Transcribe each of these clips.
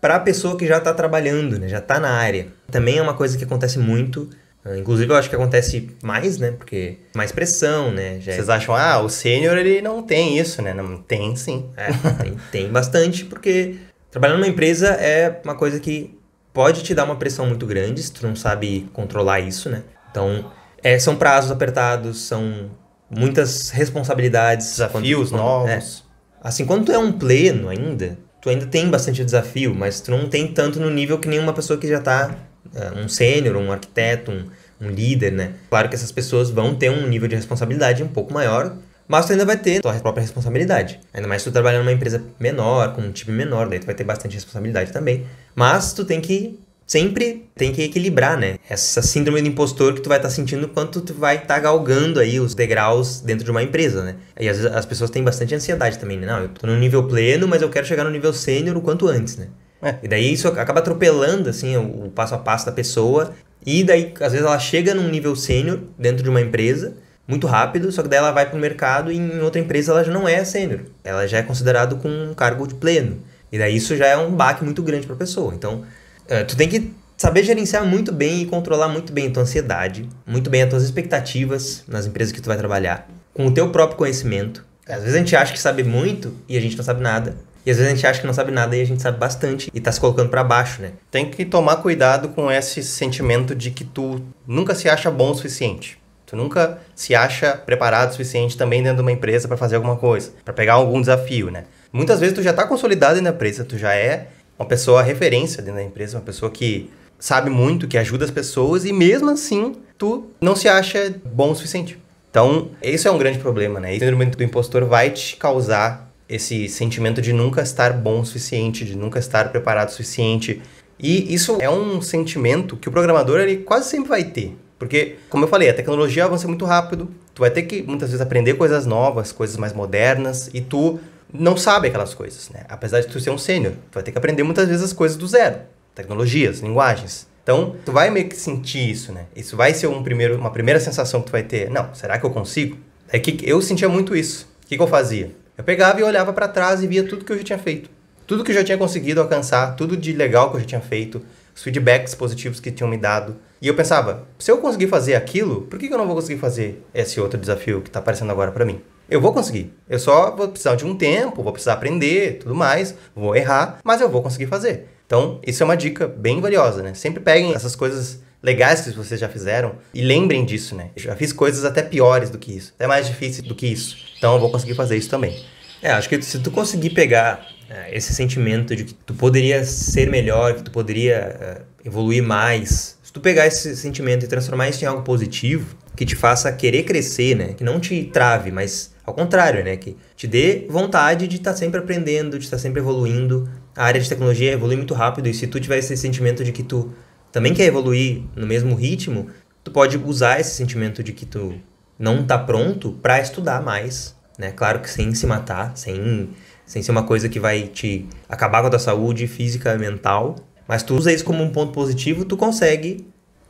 para a pessoa que já está trabalhando, né? já está na área. Também é uma coisa que acontece muito. Ah, inclusive, eu acho que acontece mais, né? Porque mais pressão, né? Já é Vocês é... acham, ah, o sênior ele não tem isso, né? Não tem sim. É, tem, tem bastante, porque trabalhar numa empresa é uma coisa que pode te dar uma pressão muito grande se tu não sabe controlar isso, né? Então, é, são prazos apertados, são muitas responsabilidades. Desafios quando, é. novos. É. Assim, quando tu é um pleno ainda, tu ainda tem bastante desafio, mas tu não tem tanto no nível que nenhuma pessoa que já está uh, é, um sênior, um arquiteto, um, um, líder, né? Claro que essas pessoas vão ter um nível de responsabilidade um pouco maior, mas tu ainda vai ter tua própria responsabilidade. Ainda mais se tu trabalhar numa empresa menor, com um time menor, daí tu vai ter bastante responsabilidade também. Mas tu tem que sempre tem que equilibrar, né? Essa síndrome do impostor que tu vai estar tá sentindo quanto tu vai estar tá galgando aí os degraus dentro de uma empresa, né? E às vezes as pessoas têm bastante ansiedade também, né? Não, eu tô no nível pleno, mas eu quero chegar no nível sênior o quanto antes, né? É. E daí isso acaba atropelando, assim, o passo a passo da pessoa. E daí, às vezes, ela chega num nível sênior dentro de uma empresa muito rápido, só que daí ela vai para o mercado e em outra empresa ela já não é sênior. Ela já é considerado com um cargo de pleno. E daí isso já é um baque muito grande para a pessoa. Então, é, tu tem que saber gerenciar muito bem e controlar muito bem a tua ansiedade, muito bem as tuas expectativas nas empresas que tu vai trabalhar, com o teu próprio conhecimento. Às vezes a gente acha que sabe muito e a gente não sabe nada. E às vezes a gente acha que não sabe nada e a gente sabe bastante e tá se colocando para baixo, né? Tem que tomar cuidado com esse sentimento de que tu nunca se acha bom o suficiente. Tu nunca se acha preparado o suficiente também dentro de uma empresa para fazer alguma coisa, para pegar algum desafio, né? Muitas vezes tu já tá consolidado na empresa, tu já é uma pessoa referência dentro da empresa, uma pessoa que sabe muito, que ajuda as pessoas e mesmo assim tu não se acha bom o suficiente. Então, isso é um grande problema, né? Esse momento do impostor vai te causar esse sentimento de nunca estar bom o suficiente, de nunca estar preparado o suficiente. E isso é um sentimento que o programador ele quase sempre vai ter. Porque, como eu falei, a tecnologia avança muito rápido, tu vai ter que muitas vezes aprender coisas novas, coisas mais modernas, e tu não sabe aquelas coisas, né? Apesar de tu ser um sênior, tu vai ter que aprender muitas vezes as coisas do zero, tecnologias, linguagens. Então, tu vai meio que sentir isso, né? Isso vai ser um primeiro, uma primeira sensação que tu vai ter. Não, será que eu consigo? É que eu sentia muito isso. O que, que eu fazia? Eu pegava e olhava para trás e via tudo que eu já tinha feito. Tudo que eu já tinha conseguido alcançar, tudo de legal que eu já tinha feito, os feedbacks positivos que tinham me dado. E eu pensava, se eu conseguir fazer aquilo, por que, que eu não vou conseguir fazer esse outro desafio que está aparecendo agora para mim? Eu vou conseguir. Eu só vou precisar de um tempo, vou precisar aprender, tudo mais, vou errar, mas eu vou conseguir fazer. Então, isso é uma dica bem valiosa, né? Sempre peguem essas coisas legais que vocês já fizeram e lembrem disso, né? Eu já fiz coisas até piores do que isso, até mais difíceis do que isso. Então, eu vou conseguir fazer isso também. É, acho que se tu conseguir pegar é, esse sentimento de que tu poderia ser melhor, que tu poderia é, evoluir mais, se tu pegar esse sentimento e transformar isso em algo positivo, que te faça querer crescer, né? Que não te trave, mas ao contrário, né? Que te dê vontade de estar tá sempre aprendendo, de estar tá sempre evoluindo. A área de tecnologia evolui muito rápido e se tu tiver esse sentimento de que tu também quer evoluir no mesmo ritmo, tu pode usar esse sentimento de que tu não tá pronto para estudar mais, né? Claro que sem se matar, sem sem ser uma coisa que vai te acabar com a tua saúde física e mental, mas tu usa isso como um ponto positivo, tu consegue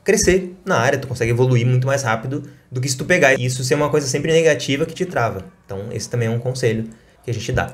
crescer na área, tu consegue evoluir muito mais rápido do que se tu pegar isso ser uma coisa sempre negativa que te trava. Então, esse também é um conselho que a gente dá.